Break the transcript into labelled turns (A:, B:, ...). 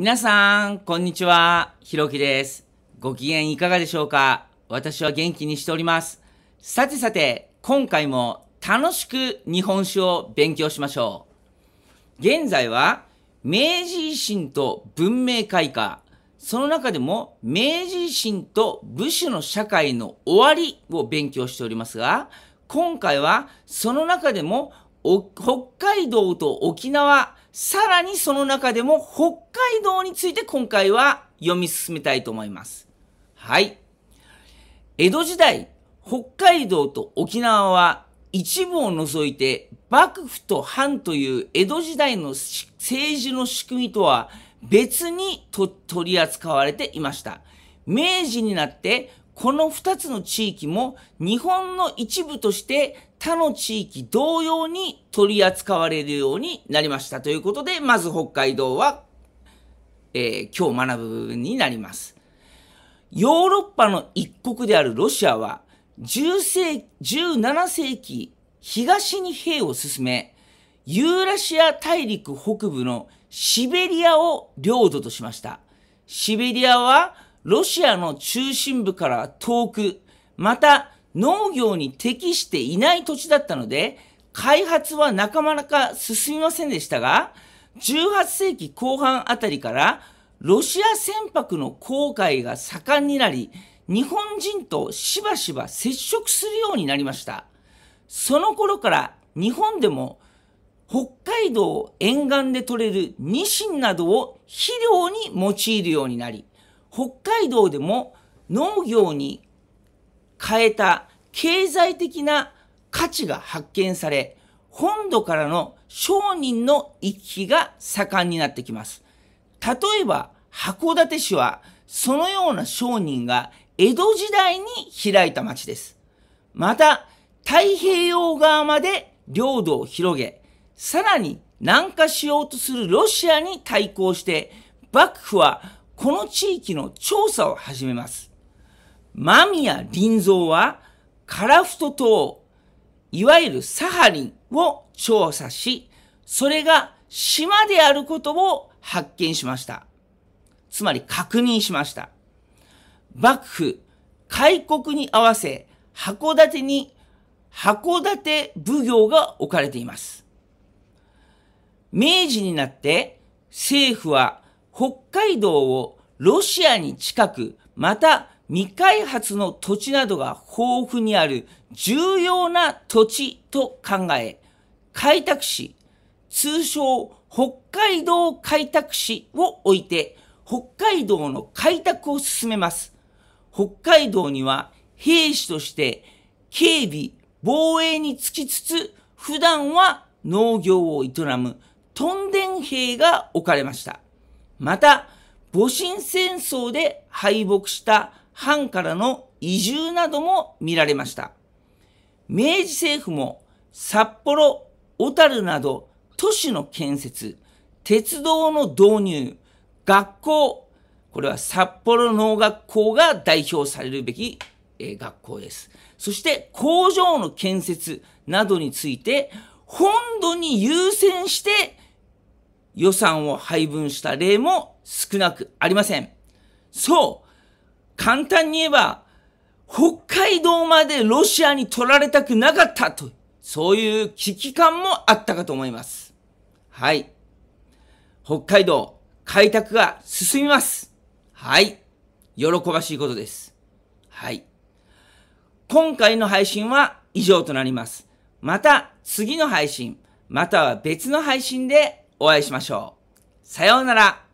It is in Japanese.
A: 皆さん、こんにちは。ひろきです。ご機嫌いかがでしょうか私は元気にしております。さてさて、今回も楽しく日本史を勉強しましょう。現在は、明治維新と文明開化、その中でも明治維新と武士の社会の終わりを勉強しておりますが、今回はその中でも北海道と沖縄、さらにその中でも北海道について今回は読み進めたいと思います。はい。江戸時代、北海道と沖縄は一部を除いて幕府と藩という江戸時代の政治の仕組みとは別に取り扱われていました。明治になってこの2つの地域も日本の一部として他の地域同様に取り扱われるようになりましたということで、まず北海道は、えー、今日学ぶ部分になります。ヨーロッパの一国であるロシアは10世17世紀東に兵を進め、ユーラシア大陸北部のシベリアを領土としました。シベリアはロシアの中心部から遠く、また農業に適していない土地だったので、開発はなかなか進みませんでしたが、18世紀後半あたりから、ロシア船舶の航海が盛んになり、日本人としばしば接触するようになりました。その頃から日本でも北海道沿岸で採れるニシンなどを肥料に用いるようになり、北海道でも農業に変えた経済的な価値が発見され、本土からの商人の行き来が盛んになってきます。例えば、函館市は、そのような商人が江戸時代に開いた町です。また、太平洋側まで領土を広げ、さらに南下しようとするロシアに対抗して、幕府はこの地域の調査を始めます。間宮ゾ蔵は、カラフト島、いわゆるサハリンを調査し、それが島であることを発見しました。つまり確認しました。幕府、開国に合わせ、函館に函館奉行が置かれています。明治になって政府は北海道をロシアに近く、また未開発の土地などが豊富にある重要な土地と考え、開拓市、通称北海道開拓市を置いて、北海道の開拓を進めます。北海道には兵士として警備、防衛につきつつ、普段は農業を営むトンデン兵が置かれました。また、戊辰戦争で敗北した藩からの移住なども見られました。明治政府も札幌、小樽など都市の建設、鉄道の導入、学校、これは札幌農学校が代表されるべき、え学校です。そして工場の建設などについて、本土に優先して予算を配分した例も少なくありません。そう、簡単に言えば、北海道までロシアに取られたくなかったと、そういう危機感もあったかと思います。はい。北海道、開拓が進みます。はい。喜ばしいことです。はい。今回の配信は以上となります。また次の配信、または別の配信でお会いしましょう。さようなら。